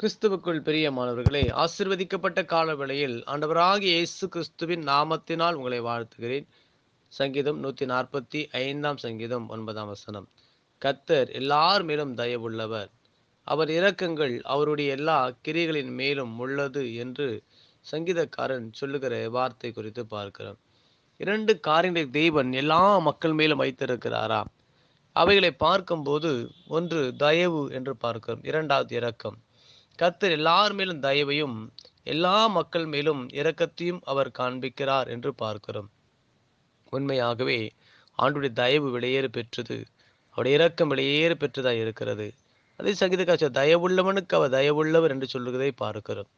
கிறிஸ்துவுக்குள் பிரியமானவர்களே ஆசிர்வதிக்கப்பட்ட காலவேளையில் ஆண்டவராக இயேசு கிறிஸ்துவின் நாமத்தினால் உங்களை வாழ்த்துகிறேன் சங்கீதம் நூற்றி நாற்பத்தி ஐந்தாம் சங்கீதம் ஒன்பதாம் வசனம் கத்தர் எல்லார் மேலும் தயவுள்ளவர் அவர் இரக்கங்கள் அவருடைய எல்லா கிரிகளின் மேலும் உள்ளது என்று சங்கீதக்காரன் சொல்லுகிற வார்த்தை குறித்து பார்க்கிறோம் இரண்டு காரியங்களை தெய்வன் எல்லா மக்கள் மேலும் வைத்திருக்கிறாராம் அவைகளை பார்க்கும்போது ஒன்று தயவு என்று பார்க்கிறோம் இரண்டாவது இரக்கம் கத்தர் எல்லார் மேலும் தயவையும் எல்லா மக்கள் மேலும் இரக்கத்தையும் அவர் காண்பிக்கிறார் என்று பார்க்கிறோம் உண்மையாகவே ஆண்டுடைய தயவு வெளியேறு பெற்றது அவருடைய இரக்கம் வெளியேறு பெற்றதாக இருக்கிறது அதே சங்கீத காட்சி தயவுள்ளவனுக்கு அவர் தயவுள்ளவர் என்று சொல்லுகிறதை பார்க்கிறோம்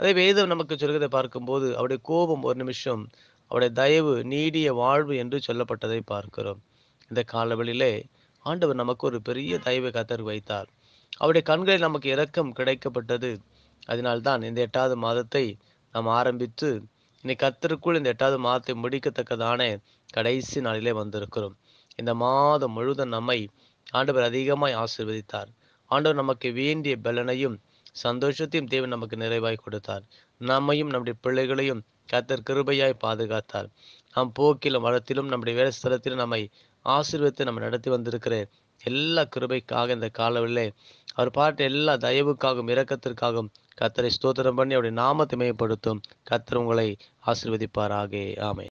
அதே வேதம் நமக்கு சொல்கிறதை பார்க்கும்போது அவருடைய கோபம் ஒரு நிமிஷம் அவருடைய தயவு நீடிய வாழ்வு என்று சொல்லப்பட்டதை பார்க்கிறோம் இந்த காலவெளியிலே ஆண்டவர் நமக்கு ஒரு பெரிய தயவை கத்தர் வைத்தார் அவருடைய கண்களில் நமக்கு இரக்கம் கிடைக்கப்பட்டது அதனால்தான் இந்த எட்டாவது மாதத்தை நாம் ஆரம்பித்து இன்னைக்கு கத்தருக்குள் இந்த எட்டாவது மாதத்தை முடிக்கத்தக்கதான கடைசி நாளிலே வந்திருக்கிறோம் இந்த மாதம் முழுதும் நம்மை ஆண்டவர் அதிகமாய் ஆசிர்வதித்தார் ஆண்டவர் நமக்கு வேண்டிய பலனையும் சந்தோஷத்தையும் தேவன் நமக்கு நிறைவாய் கொடுத்தார் நம்மையும் நம்முடைய பிள்ளைகளையும் கத்தர் கிருபையாய் பாதுகாத்தார் நாம் போக்கிலும் வளத்திலும் நம்முடைய வேலை ஸ்தலத்திலும் நம்மை ஆசீர்வத்தை நம்ம நடத்தி வந்திருக்கிற எல்லா கிருபைக்காக இந்த காலவிலே அவர் பாட்டு எல்லா தயவுக்காகவும் இரக்கத்திற்காகவும் கத்தரை ஸ்தோத்திரம் பண்ணி அவருடைய நாமத்தை மேம்படுத்தும் கத்தர் உங்களை ஆசிர்வதிப்பாராக ஆமை